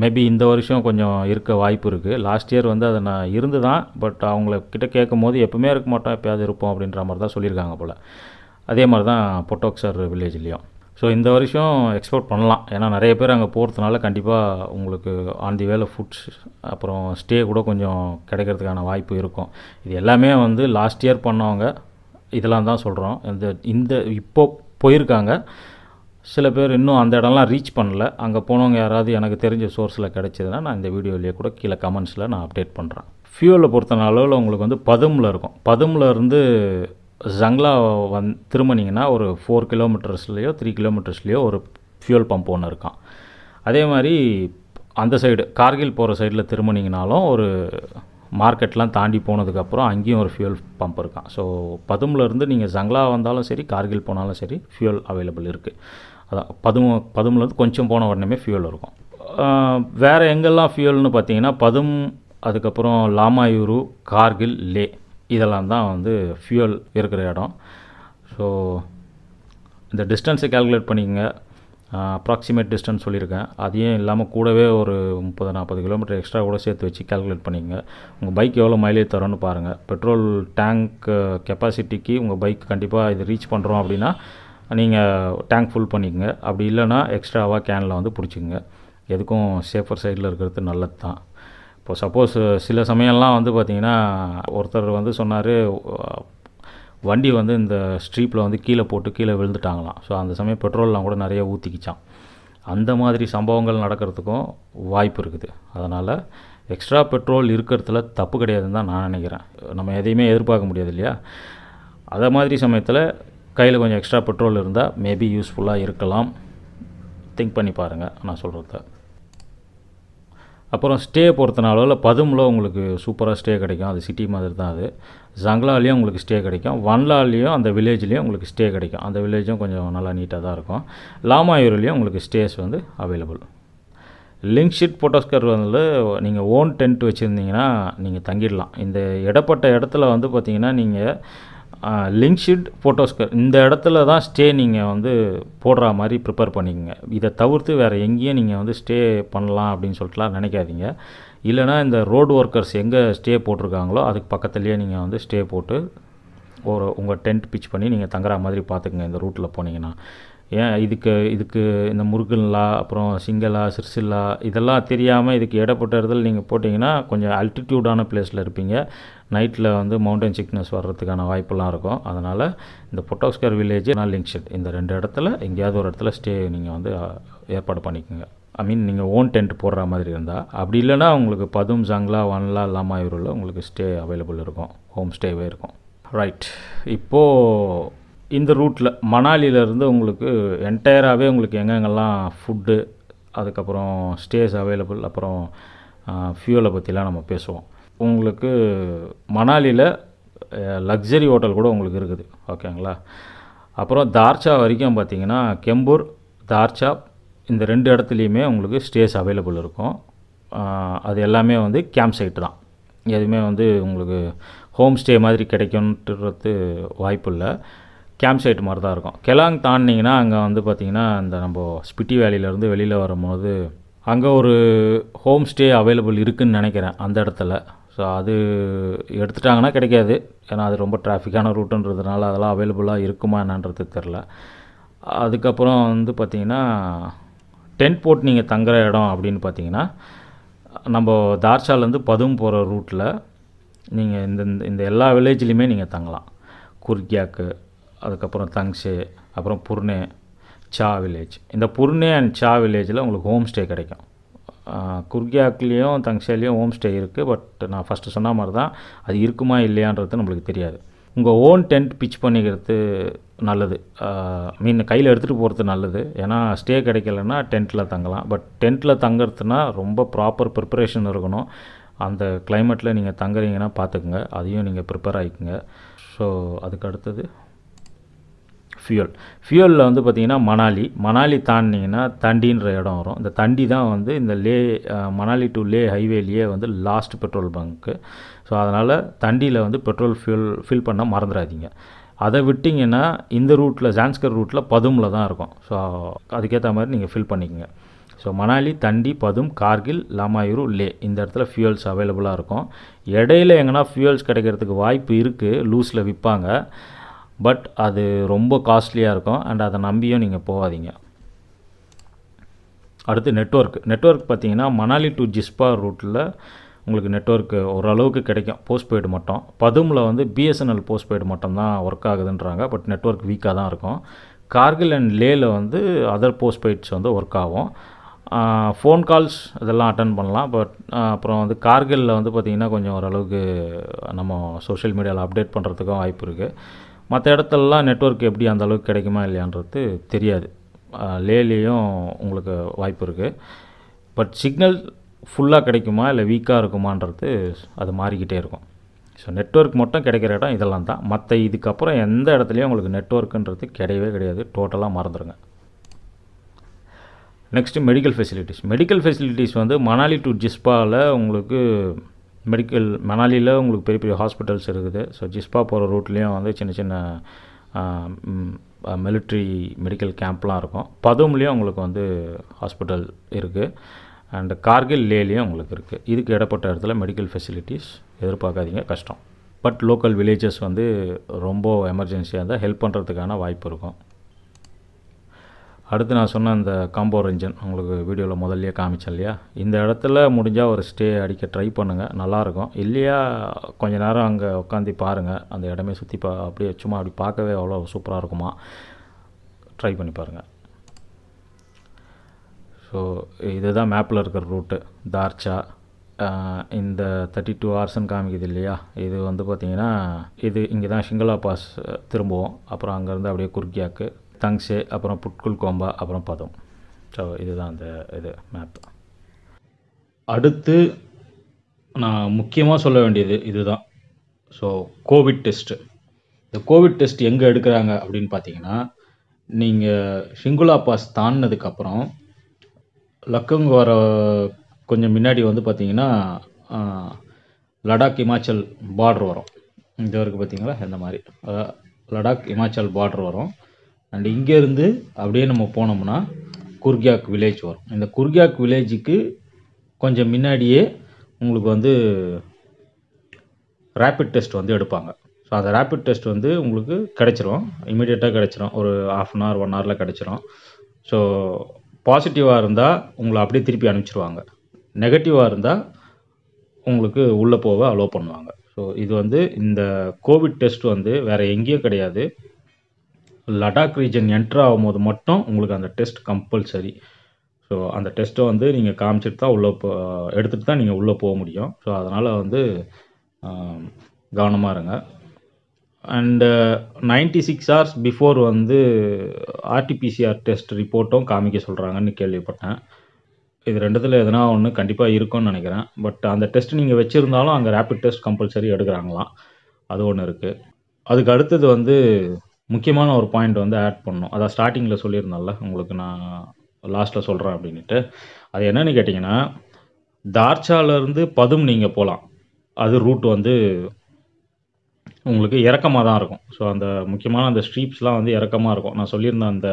மேபி இந்த வருஷம் கொஞ்சம் இருக்க வாய்ப்பு இருக்குது லாஸ்ட் இயர் வந்து அதை நான் இருந்து தான் பட் அவங்கள கிட்டே கேட்கும் போது எப்பவுமே இருக்க மாட்டோம் எப்போயாவது இருப்போம் அப்படின்ற மாதிரி தான் சொல்லியிருக்காங்க போல் அதே மாதிரி தான் பொட்டோக்சர் வில்லேஜ்லேயும் ஸோ இந்த வருஷம் எக்ஸ்போர்ட் பண்ணலாம் ஏன்னா நிறைய பேர் அங்கே போகிறதுனால கண்டிப்பாக உங்களுக்கு ஆன் தி வேலை ஃபுட்ஸ் அப்புறம் ஸ்டே கூட கொஞ்சம் கிடைக்கிறதுக்கான வாய்ப்பு இருக்கும் இது எல்லாமே வந்து லாஸ்ட் இயர் பண்ணவங்க இதெல்லாம் தான் சொல்கிறோம் இந்த இந்த இப்போது போயிருக்காங்க சில பேர் இன்னும் அந்த இடம்லாம் ரீச் பண்ணல அங்கே போனவங்க யாராவது எனக்கு தெரிஞ்ச சோர்ஸில் கிடச்சதுன்னா நான் இந்த வீடியோலேயே கூட கீழே கமெண்ட்ஸில் நான் அப்டேட் பண்ணுறேன் ஃபியூவலில் பொறுத்த அளவில் உங்களுக்கு வந்து பதுமில் இருக்கும் பதுமில் இருந்து ஜங்லா வந் திரும்பினீங்கன்னா ஒரு ஃபோர் கிலோமீட்டர்ஸ்லேயோ த்ரீ கிலோமீட்டர்ஸ்லேயோ ஒரு ஃபியூல் பம்ப் ஒன்று இருக்கான் அதே மாதிரி அந்த சைடு கார்கில் போகிற சைடில் திரும்பினீங்கனாலும் ஒரு மார்க்கெட்லாம் தாண்டி போனதுக்கப்புறம் அங்கேயும் ஒரு ஃபியூல் பம்ப் இருக்கான் ஸோ பதுமில் இருந்து நீங்கள் ஜங்லா வந்தாலும் சரி கார்கில் போனாலும் சரி ஃபியூல் அவைலபிள் இருக்குது அதான் பதும பதும்லேருந்து கொஞ்சம் போன உடனே ஃபியூல் இருக்கும் வேறு எங்கெல்லாம் ஃபியூல்னு பார்த்தீங்கன்னா பதும் அதுக்கப்புறம் லாமாயூரு கார்கில் லே இதெல்லாம் தான் வந்து ஃபியூல் இருக்கிற இடம் ஸோ இந்த டிஸ்டன்ஸை கேல்குலேட் பண்ணிக்கங்க அப்ராக்சிமேட் டிஸ்டன்ஸ் சொல்லியிருக்கேன் அதையும் இல்லாமல் கூடவே ஒரு முப்பது நாற்பது கிலோமீட்டர் எக்ஸ்ட்ரா கூட சேர்த்து வச்சு கேல்குலேட் பண்ணிங்க உங்கள் பைக் எவ்வளோ மைலேஜ் தரோன்னு பாருங்கள் பெட்ரோல் டேங்க் கெப்பாசிட்டிக்கு உங்கள் பைக் கண்டிப்பாக இது ரீச் பண்ணுறோம் அப்படின்னா நீங்கள் டேங்க் ஃபுல் பண்ணிக்கங்க அப்படி இல்லைனா எக்ஸ்ட்ராவாக கேனில் வந்து பிடிச்சிங்க எதுக்கும் சேஃபர் சைடில் இருக்கிறது நல்லது தான் இப்போ சப்போஸ் சில சமயம்லாம் வந்து பார்த்திங்கன்னா ஒருத்தர் வந்து சொன்னார் வண்டி வந்து இந்த ஸ்ட்ரீப்பில் வந்து கீழே போட்டு கீழே விழுந்துட்டாங்களாம் ஸோ அந்த சமயம் பெட்ரோல்லாம் கூட நிறைய ஊற்றிக்கிச்சான் அந்த மாதிரி சம்பவங்கள் நடக்கிறதுக்கும் வாய்ப்பு இருக்குது அதனால் எக்ஸ்ட்ரா பெட்ரோல் இருக்கிறதுல தப்பு கிடையாதுன்னு தான் நான் நினைக்கிறேன் நம்ம எதையுமே எதிர்பார்க்க முடியாது இல்லையா அதை மாதிரி சமயத்தில் கையில் கொஞ்சம் எக்ஸ்ட்ரா பெட்ரோல் இருந்தால் மேபி யூஸ்ஃபுல்லாக இருக்கலாம் திங்க் பண்ணி பாருங்கள் நான் சொல்கிறத அப்புறம் ஸ்டே பொறுத்தனாலோ இல்லை பதுமில் உங்களுக்கு சூப்பராக ஸ்டே கிடைக்கும் அது சிட்டி மாதிரி தான் அது ஜங்லாலேயும் உங்களுக்கு ஸ்டே கிடைக்கும் வன்லாலேயும் அந்த வில்லேஜ்லேயும் உங்களுக்கு ஸ்டே கிடைக்கும் அந்த வில்லேஜும் கொஞ்சம் நல்லா நீட்டாக தான் இருக்கும் லாமாயூர்லேயும் உங்களுக்கு ஸ்டேஸ் வந்து அவைலபிள் லிங்க் ஷீட் ஃபோட்டோஸ்கர் வந்து நீங்கள் ஓன் டென்ட் வச்சுருந்தீங்கன்னா நீங்கள் தங்கிடலாம் இந்த இடப்பட்ட இடத்துல வந்து பார்த்திங்கன்னா நீங்கள் லிங்க்ஷிட் ஃபோட்டோஸ்கர் இந்த இடத்துல தான் ஸ்டே நீங்கள் வந்து போடுற மாதிரி ப்ரிப்பேர் பண்ணிக்கோங்க இதை தவிர்த்து வேறு எங்கேயும் நீங்கள் வந்து ஸ்டே பண்ணலாம் அப்படின்னு சொல்லிட்டுலாம் நினைக்காதீங்க இல்லைனா இந்த ரோடு ஒர்க்கர்ஸ் எங்கே ஸ்டே போட்டிருக்காங்களோ அதுக்கு பக்கத்துலேயே நீங்கள் வந்து ஸ்டே போட்டு ஒரு உங்கள் டென்ட் பிச் பண்ணி நீங்கள் தங்குற மாதிரி பார்த்துக்குங்க இந்த ரூட்டில் போனீங்கன்னா ஏன் இதுக்கு இதுக்கு இந்த முருகன்லா அப்புறம் சிங்கலா சிற்சில்லா இதெல்லாம் தெரியாமல் இதுக்கு இடப்பட்ட இடத்துல நீங்கள் போட்டிங்கன்னா கொஞ்சம் அல்டிடியூடான பிளேஸில் இருப்பீங்க நைட்டில் வந்து மவுண்டன் சிக்னஸ் வர்றதுக்கான வாய்ப்பெல்லாம் இருக்கும் அதனால் இந்த பொட்டாஸ்கர் வில்லேஜ் நான் லிங்க் ஷெட் இந்த ரெண்டு இடத்துல எங்கேயாவது ஒரு இடத்துல ஸ்டே நீங்கள் வந்து ஏற்பாடு பண்ணிக்கோங்க ஐ மீன் நீங்கள் ஓன் டென்ட் போடுற மாதிரி இருந்தால் அப்படி இல்லைனா உங்களுக்கு பதும் ஜங்லா வன்லா லாமாயூரில் உங்களுக்கு ஸ்டே அவைலபிள் இருக்கும் ஹோம் ஸ்டேவே இருக்கும் ரைட் இப்போது இந்த ரூட்டில் மணாலியிலேருந்து உங்களுக்கு என்டையராகவே உங்களுக்கு எங்கெங்கெல்லாம் ஃபுட்டு அதுக்கப்புறம் ஸ்டேஸ் அவைலபிள் அப்புறம் ஃபியூலை பற்றிலாம் நம்ம பேசுவோம் உங்களுக்கு மணாலியில் லக்ஸரி ஹோட்டல் கூட உங்களுக்கு இருக்குது ஓகேங்களா அப்புறம் தார்ச்சா வரைக்கும் பார்த்திங்கன்னா கெம்பூர் தார்ச்சா இந்த ரெண்டு இடத்துலையுமே உங்களுக்கு ஸ்டேஸ் அவைலபிள் இருக்கும் அது எல்லாமே வந்து கேம்ப் சைட்டு தான் எதுவுமே வந்து உங்களுக்கு ஹோம் ஸ்டே மாதிரி கிடைக்கும்ன்றது வாய்ப்பு இல்லை கேம்ப் சைட் மாதிரி தான் இருக்கும் கெலாங் தாண்டிங்கன்னா அங்கே வந்து பார்த்திங்கன்னா அந்த நம்ம ஸ்பிட்டி வேலியிலேருந்து வெளியில் வரும்போது அங்கே ஒரு ஹோம் ஸ்டே அவைலபிள் இருக்குதுன்னு நினைக்கிறேன் அந்த இடத்துல ஸோ அது எடுத்துட்டாங்கன்னா கிடைக்காது ஏன்னா அது ரொம்ப டிராஃபிக்கான ரூட்டுன்றதுனால அதெல்லாம் அவைலபிளாக இருக்குமா என்னன்றது தெரில அதுக்கப்புறம் வந்து பார்த்திங்கன்னா டென்ட் போட்டு நீங்கள் தங்குற இடம் அப்படின்னு பார்த்தீங்கன்னா நம்ம தார்ஷாலேருந்து பதும் போகிற ரூட்டில் நீங்கள் இந்த இந்த எல்லா வில்லேஜ்லேயுமே நீங்கள் தங்கலாம் குர்கியாக்கு அதுக்கப்புறம் தங்ஸு அப்புறம் புர்னே சா வில்லேஜ் இந்த புர்னே அண்ட் சா வில்லேஜில் உங்களுக்கு ஹோம் ஸ்டே கிடைக்கும் குர்கியாக்லேயும் தங்ஷேலையும் ஹோம் ஸ்டே இருக்குது பட் நான் ஃபஸ்ட்டு சொன்ன மாதிரி தான் அது இருக்குமா இல்லையான்றது நம்மளுக்கு தெரியாது உங்கள் ஓன் டென்ட் பிச் பண்ணிக்கிறது நல்லது மீன் கையில் எடுத்துகிட்டு போகிறது நல்லது ஏன்னா ஸ்டே கிடைக்கலன்னா டென்ட்டில் தங்கலாம் பட் டென்ட்டில் தங்கிறதுனா ரொம்ப ப்ராப்பர் ப்ரிப்பரேஷன் இருக்கணும் அந்த கிளைமேட்டில் நீங்கள் தங்குறீங்கன்னா பார்த்துக்குங்க அதையும் நீங்கள் ப்ரிப்பேர் ஆகிக்குங்க ஸோ அதுக்கு அடுத்தது ஃபியூல் ஃபியூலில் வந்து பார்த்திங்கன்னா மணாலி மணாலி தாண்டிங்கன்னா தண்டின்ற இடம் வரும் இந்த தண்டி தான் வந்து இந்த லே மணாலி டு லே ஹைவேலேயே வந்து லாஸ்ட் பெட்ரோல் பங்க்கு ஸோ அதனால் தண்டியில் வந்து பெட்ரோல் ஃபியூல் ஃபில் பண்ண மறந்துடாதீங்க அதை விட்டிங்கன்னா இந்த ரூட்டில் ஜான்ஸ்கர் ரூட்டில் பதுமில் தான் இருக்கும் ஸோ அதுக்கேற்ற மாதிரி நீங்கள் ஃபில் பண்ணிக்கோங்க ஸோ மணாலி தண்டி பதும் கார்கில் லமாயூரு லே இந்த இடத்துல ஃபியூல்ஸ் அவைலபிளாக இருக்கும் இடையில எங்கன்னா ஃபியூல்ஸ் கிடைக்கிறதுக்கு வாய்ப்பு இருக்குது லூஸில் விற்பாங்க பட் அது ரொம்ப காஸ்ட்லியாக இருக்கும் அண்ட் அதை நம்பியும் நீங்கள் போகாதீங்க அடுத்து நெட்ஒர்க் நெட்ஒர்க் பார்த்தீங்கன்னா மணாலி டு ஜிஸ்பா ரூட்டில் உங்களுக்கு நெட்ஒர்க்கு ஓரளவுக்கு கிடைக்கும் போஸ்ட்பெய்டு மட்டும் பதுமில் வந்து பிஎஸ்என்எல் போஸ்ட்பெய்டு மட்டும் தான் ஒர்க் ஆகுதுன்றாங்க பட் நெட்ஒர்க் வீக்காக தான் இருக்கும் கார்கில் அண்ட் லேயில் வந்து அதர் போஸ்ட்பெய்ட்ஸ் வந்து ஒர்க் ஆகும் ஃபோன் கால்ஸ் இதெல்லாம் அட்டன் பண்ணலாம் பட் அப்புறம் வந்து கார்கிலில் வந்து பார்த்திங்கன்னா கொஞ்சம் ஓரளவுக்கு நம்ம சோஷியல் மீடியாவில் அப்டேட் பண்ணுறதுக்கும் வாய்ப்பு இருக்குது மற்ற இடத்துலலாம் நெட்ஒர்க் எப்படி அந்த அளவுக்கு கிடைக்குமா இல்லையான்றது தெரியாது லேலேயும் உங்களுக்கு வாய்ப்பு இருக்குது பட் சிக்னல் ஃபுல்லாக கிடைக்குமா இல்லை வீக்காக இருக்குமான்றது அது மாறிக்கிட்டே இருக்கும் ஸோ நெட்ஒர்க் மட்டும் கிடைக்கிற இடம் இதெல்லாம் தான் மற்ற இதுக்கப்புறம் எந்த இடத்துலையும் உங்களுக்கு நெட்ஒர்க்குன்றது கிடையவே கிடையாது டோட்டலாக மறந்துடுங்க next medical facilities medical facilities வந்து மணாலி டு ஜிஸ்பாவில் உங்களுக்கு மெடிக்கல் மணாலியில் உங்களுக்கு பெரிய பெரிய ஹாஸ்பிட்டல்ஸ் இருக்குது ஸோ ஜிஸ்பா போகிற ரூட்லேயும் வந்து சின்ன சின்ன மிலிட்ரி மெடிக்கல் கேம்ப்லாம் இருக்கும் பதும்லேயும் உங்களுக்கு வந்து ஹாஸ்பிட்டல் இருக்குது அண்டு கார்கில் லேலேயும் உங்களுக்கு இருக்குது இதுக்கு இடப்பட்ட இடத்துல மெடிக்கல் ஃபெசிலிட்டிஸ் எதிர்பார்க்காதீங்க கஷ்டம் பட் லோக்கல் வில்லேஜஸ் வந்து ரொம்ப எமர்ஜென்சியாக இருந்தால் ஹெல்ப் பண்ணுறதுக்கான வாய்ப்பு இருக்கும் அடுத்து நான் சொன்ன அந்த காம்போ ரஞ்சன் உங்களுக்கு வீடியோவில் முதல்லையே காமிச்சேன் இல்லையா இந்த இடத்துல முடிஞ்சால் ஒரு ஸ்டே அடிக்க ட்ரை பண்ணுங்கள் நல்லாயிருக்கும் இல்லையா கொஞ்ச நேரம் அங்கே உட்காந்து பாருங்கள் அந்த இடமே சுற்றி பா அப்படியே சும்மா அப்படி பார்க்கவே அவ்வளோ சூப்பராக இருக்குமா ட்ரை பண்ணி பாருங்கள் ஸோ இதுதான் மேப்பில் இருக்கிற ரூட்டு தார்ச்சா இந்த தேர்ட்டி டூ ஹவர்ஸ்னு காமிக்குது இல்லையா இது வந்து பார்த்திங்கன்னா இது இங்கே தான் ஷிங்களா பாஸ் திரும்புவோம் அப்புறம் அங்கேருந்து அப்படியே குறுக்கியாக்கு தங்ஸு அப்புறம் புட்குல் கோம்பா அப்புறம் பதம் ஸோ இதுதான் அந்த இது மேப் அடுத்து நான் முக்கியமாக சொல்ல வேண்டியது இதுதான் ஸோ கோவிட் டெஸ்ட்டு இந்த கோவிட் டெஸ்ட் எங்கே எடுக்கிறாங்க அப்படின்னு பார்த்தீங்கன்னா நீங்கள் ஷிங்குலா பாஸ் தாண்டினதுக்கப்புறம் லக்கங்க வர கொஞ்சம் முன்னாடி வந்து பார்த்தீங்கன்னா லடாக் இமாச்சல் பார்டர் வரும் இந்த வரைக்கும் பார்த்தீங்களா இந்த மாதிரி லடாக் இமாச்சல் பார்டர் வரும் அண்ட் இங்கேருந்து அப்படியே நம்ம போனோம்னா குர்கியாக் வில்லேஜ் வரும் இந்த குர்கியாக் வில்லேஜுக்கு கொஞ்சம் முன்னாடியே உங்களுக்கு வந்து ரேப்பிட் டெஸ்ட் வந்து எடுப்பாங்க ஸோ அந்த ரேப்பிட் டெஸ்ட் வந்து உங்களுக்கு கிடச்சிரும் இமீடியட்டாக கிடச்சிரும் ஒரு ஆஃப் அன் ஹவர் ஒன் ஹவரில் கிடச்சிரும் ஸோ பாசிட்டிவாக இருந்தால் உங்களை அப்படியே திருப்பி அனுப்பிச்சிடுவாங்க நெகட்டிவாக இருந்தால் உங்களுக்கு உள்ளே போக அலோவ் பண்ணுவாங்க ஸோ இது வந்து இந்த கோவிட் டெஸ்ட் வந்து வேறு எங்கேயும் கிடையாது லடாக் ரீஜன் என்ட்ரு ஆகும்போது மட்டும் உங்களுக்கு அந்த டெஸ்ட் கம்பல்சரி ஸோ அந்த டெஸ்ட்டை வந்து நீங்கள் காமிச்சிட்டு தான் உள்ளே போ எடுத்துகிட்டு தான் நீங்கள் உள்ளே போக முடியும் ஸோ அதனால் வந்து கவனமாக இருங்க and ninety six hours before வந்து ஆர்டிபிசிஆர் டெஸ்ட் ரிப்போர்ட்டும் காமிக்க சொல்கிறாங்கன்னு கேள்விப்பட்டேன் இது ரெண்டுத்தில் எதனா ஒன்று கண்டிப்பாக இருக்கும்னு நினைக்கிறேன் பட் அந்த டெஸ்ட் நீங்கள் வச்சுருந்தாலும் அங்கே ரேப்பிட் டெஸ்ட் கம்பல்சரி எடுக்கிறாங்களாம் அது ஒன்று இருக்குது அதுக்கு அடுத்தது வந்து முக்கியமான ஒரு பாயிண்ட் வந்து ஆட் பண்ணோம் அதான் ஸ்டார்டிங்கில் சொல்லியிருந்தேன்ல உங்களுக்கு நான் லாஸ்ட்டில் சொல்கிறேன் அப்படின்ட்டு அது என்னென்னு கேட்டிங்கன்னா தார்ச்சாலேருந்து பதும் நீங்கள் போகலாம் அது ரூட் வந்து உங்களுக்கு இறக்கமாக தான் இருக்கும் ஸோ அந்த முக்கியமான அந்த ஸ்ட்ரீப்ஸ்லாம் வந்து இறக்கமாக இருக்கும் நான் சொல்லியிருந்தேன் அந்த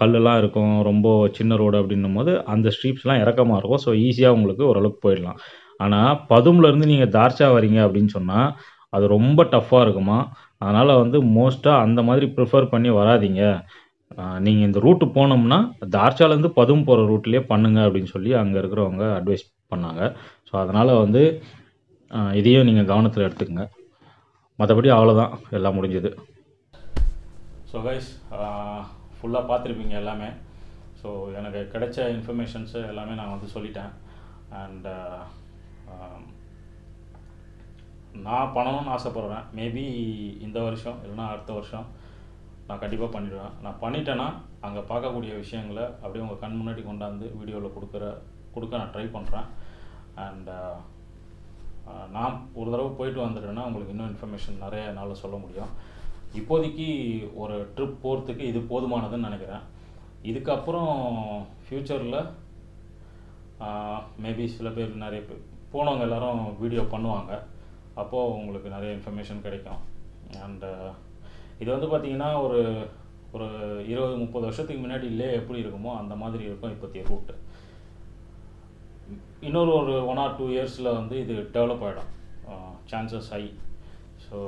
கல்லுலாம் இருக்கும் ரொம்ப சின்ன ரோடு அப்படின்னும் போது அந்த ஸ்ட்ரீப்ஸ்லாம் இறக்கமாக இருக்கும் ஸோ ஈஸியாக உங்களுக்கு ஓரளவுக்கு போயிடலாம் ஆனால் பதும்லேருந்து நீங்கள் தார்ச்சா வரீங்க அப்படின்னு சொன்னால் அது ரொம்ப டஃப்பாக இருக்குமா அதனால் வந்து மோஸ்ட்டாக அந்த மாதிரி ப்ரிஃபர் பண்ணி வராதிங்க நீங்கள் இந்த ரூட்டு போனோம்னா தார்ச்சாலேருந்து பதும் போகிற ரூட்லேயே பண்ணுங்கள் அப்படின்னு சொல்லி அங்கே இருக்கிறவங்க அட்வைஸ் பண்ணாங்க ஸோ அதனால் வந்து இதையும் நீங்கள் கவனத்தில் எடுத்துக்கங்க மற்றபடி அவ்வளோதான் எல்லாம் முடிஞ்சது ஸோ கைஸ் ஃபுல்லாக பார்த்துருப்பீங்க எல்லாமே ஸோ எனக்கு கிடைச்ச இன்ஃபர்மேஷன்ஸு எல்லாமே நான் வந்து சொல்லிட்டேன் அண்ட் நான் பண்ணணும்னு ஆசைப்பட்றேன் மேபி இந்த வருஷம் இல்லைன்னா அடுத்த வருஷம் நான் கண்டிப்பாக பண்ணிடுவேன் நான் பண்ணிட்டேன்னா அங்கே பார்க்கக்கூடிய விஷயங்களை அப்படியே உங்கள் கண் முன்னாடி கொண்டாந்து வீடியோவில் கொடுக்குற கொடுக்க நான் ட்ரை பண்ணுறேன் அண்ட் நான் ஒரு தடவை போயிட்டு வந்துட்டேன்னா உங்களுக்கு இன்னும் இன்ஃபர்மேஷன் நிறைய என்னால் சொல்ல முடியும் இப்போதைக்கு ஒரு ட்ரிப் போகிறதுக்கு இது போதுமானதுன்னு நினைக்கிறேன் இதுக்கப்புறம் ஃப்யூச்சரில் மேபி சில பேர் நிறைய பேர் போனவங்க எல்லோரும் வீடியோ பண்ணுவாங்க அப்போது உங்களுக்கு நிறைய இன்ஃபர்மேஷன் கிடைக்கும் அண்டு uh, இது வந்து பார்த்திங்கன்னா ஒரு ஒரு இருபது முப்பது வருஷத்துக்கு முன்னாடி இல்லையே எப்படி இருக்குமோ அந்த மாதிரி இருக்கும் இப்போத்திய ரூட்டு இன்னொரு ஒரு ஒன் ஆர் டூ இயர்ஸில் வந்து இது டெவலப் ஆகிடும் சான்சஸ் ஹை ஸோ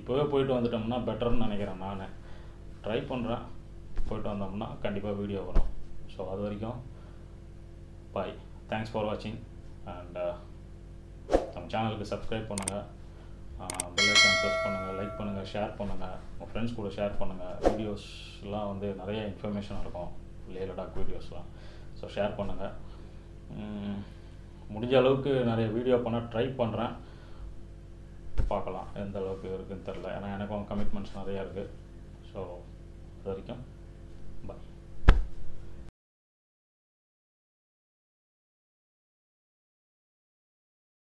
இப்போவே போயிட்டு வந்துட்டோம்னா பெட்டர்னு நினைக்கிறேன் நான் ட்ரை பண்ணுறேன் போயிட்டு வந்தோம்னா கண்டிப்பாக வீடியோ வரும் ஸோ அது வரைக்கும் பாய் தேங்க்ஸ் ஃபார் வாட்சிங் அண்ட் நம்ம சேனலுக்கு சப்ஸ்கிரைப் பண்ணுங்கள் ஐக்கான் ப்ரெஸ் பண்ணுங்கள் லைக் பண்ணுங்கள் ஷேர் பண்ணுங்கள் உங்கள் ஃப்ரெண்ட்ஸ் கூட ஷேர் பண்ணுங்கள் வீடியோஸ்லாம் வந்து நிறைய இன்ஃபர்மேஷன் இருக்கும் லே லடாக் வீடியோஸ்லாம் ஸோ ஷேர் பண்ணுங்கள் முடிஞ்ச அளவுக்கு நிறைய வீடியோ பண்ண ட்ரை பண்ணுறேன் பார்க்கலாம் எந்த அளவுக்கு இருக்குதுன்னு தெரில ஏன்னா எனக்கும் கமிட்மெண்ட்ஸ் நிறையா இருக்குது ஸோ அது வரைக்கும்